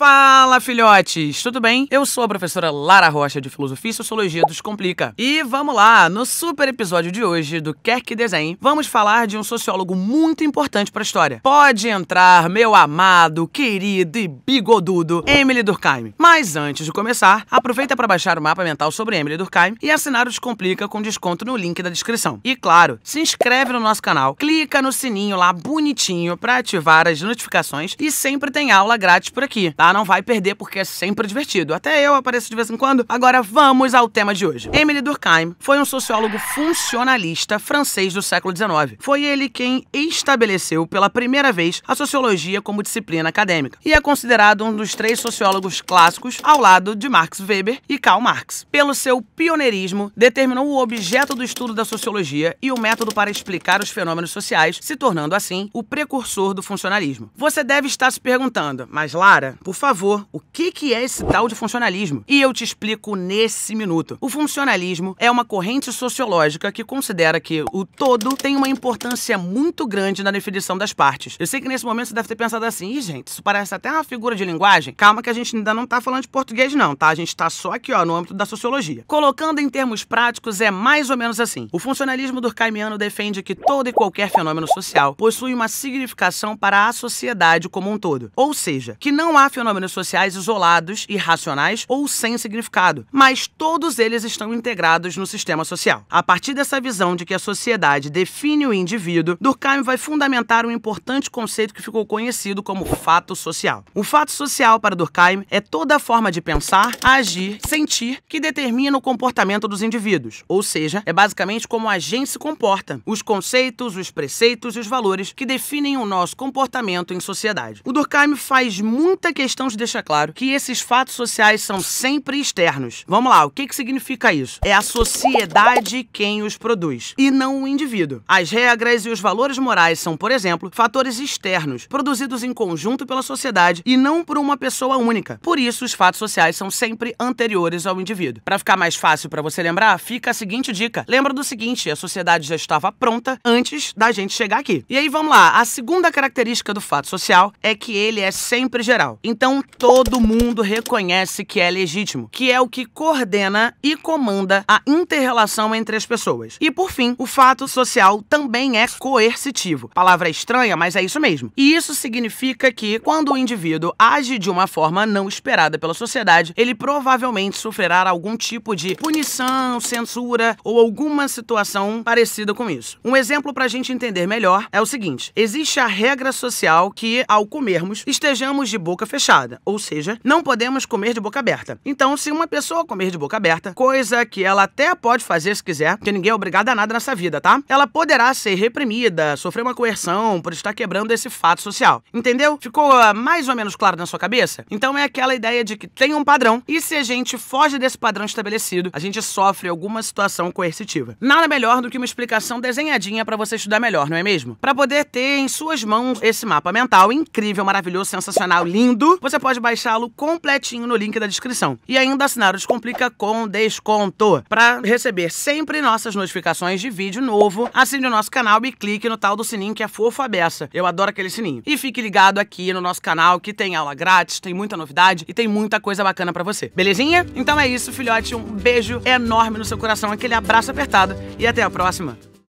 Fala, filhotes! Tudo bem? Eu sou a professora Lara Rocha de Filosofia e Sociologia dos Complica. E vamos lá, no super episódio de hoje do Quer Que Desenhe, vamos falar de um sociólogo muito importante para a história. Pode entrar, meu amado, querido e bigodudo Emily Durkheim. Mas antes de começar, aproveita para baixar o mapa mental sobre Emily Durkheim e assinar o Descomplica com desconto no link da descrição. E claro, se inscreve no nosso canal, clica no sininho lá bonitinho para ativar as notificações e sempre tem aula grátis por aqui, tá? não vai perder porque é sempre divertido. Até eu apareço de vez em quando. Agora vamos ao tema de hoje. Emile Durkheim foi um sociólogo funcionalista francês do século XIX. Foi ele quem estabeleceu pela primeira vez a sociologia como disciplina acadêmica e é considerado um dos três sociólogos clássicos ao lado de Marx Weber e Karl Marx. Pelo seu pioneirismo, determinou o objeto do estudo da sociologia e o método para explicar os fenômenos sociais, se tornando assim o precursor do funcionalismo. Você deve estar se perguntando, mas Lara, por favor, o que, que é esse tal de funcionalismo? E eu te explico nesse minuto. O funcionalismo é uma corrente sociológica que considera que o todo tem uma importância muito grande na definição das partes. Eu sei que nesse momento você deve ter pensado assim, Ih, gente, isso parece até uma figura de linguagem. Calma que a gente ainda não tá falando de português não, tá? A gente tá só aqui, ó, no âmbito da sociologia. Colocando em termos práticos, é mais ou menos assim. O funcionalismo durkheimiano defende que todo e qualquer fenômeno social possui uma significação para a sociedade como um todo. Ou seja, que não há fenômenos sociais isolados, irracionais ou sem significado, mas todos eles estão integrados no sistema social. A partir dessa visão de que a sociedade define o indivíduo, Durkheim vai fundamentar um importante conceito que ficou conhecido como fato social. O fato social para Durkheim é toda forma de pensar, agir, sentir que determina o comportamento dos indivíduos, ou seja, é basicamente como a gente se comporta, os conceitos, os preceitos e os valores que definem o nosso comportamento em sociedade. O Durkheim faz muita questão questão de deixar claro que esses fatos sociais são sempre externos. Vamos lá, o que, que significa isso? É a sociedade quem os produz, e não o indivíduo. As regras e os valores morais são, por exemplo, fatores externos, produzidos em conjunto pela sociedade e não por uma pessoa única. Por isso, os fatos sociais são sempre anteriores ao indivíduo. Para ficar mais fácil para você lembrar, fica a seguinte dica. Lembra do seguinte, a sociedade já estava pronta antes da gente chegar aqui. E aí, vamos lá, a segunda característica do fato social é que ele é sempre geral. Então, então todo mundo reconhece que é legítimo, que é o que coordena e comanda a interrelação entre as pessoas. E por fim, o fato social também é coercitivo. Palavra estranha, mas é isso mesmo. E isso significa que quando o indivíduo age de uma forma não esperada pela sociedade, ele provavelmente sofrerá algum tipo de punição, censura ou alguma situação parecida com isso. Um exemplo para a gente entender melhor é o seguinte: existe a regra social que, ao comermos, estejamos de boca fechada fechada, ou seja, não podemos comer de boca aberta. Então, se uma pessoa comer de boca aberta, coisa que ela até pode fazer se quiser, que ninguém é obrigado a nada nessa vida, tá? Ela poderá ser reprimida, sofrer uma coerção por estar quebrando esse fato social. Entendeu? Ficou ah, mais ou menos claro na sua cabeça? Então é aquela ideia de que tem um padrão e se a gente foge desse padrão estabelecido, a gente sofre alguma situação coercitiva. Nada melhor do que uma explicação desenhadinha para você estudar melhor, não é mesmo? Para poder ter em suas mãos esse mapa mental incrível, maravilhoso, sensacional, lindo, você pode baixá-lo completinho no link da descrição. E ainda assinar o Descomplica com desconto. Para receber sempre nossas notificações de vídeo novo, assine o nosso canal e clique no tal do sininho que é fofo a beça. Eu adoro aquele sininho. E fique ligado aqui no nosso canal que tem aula grátis, tem muita novidade e tem muita coisa bacana para você. Belezinha? Então é isso, filhote. Um beijo enorme no seu coração, aquele abraço apertado e até a próxima.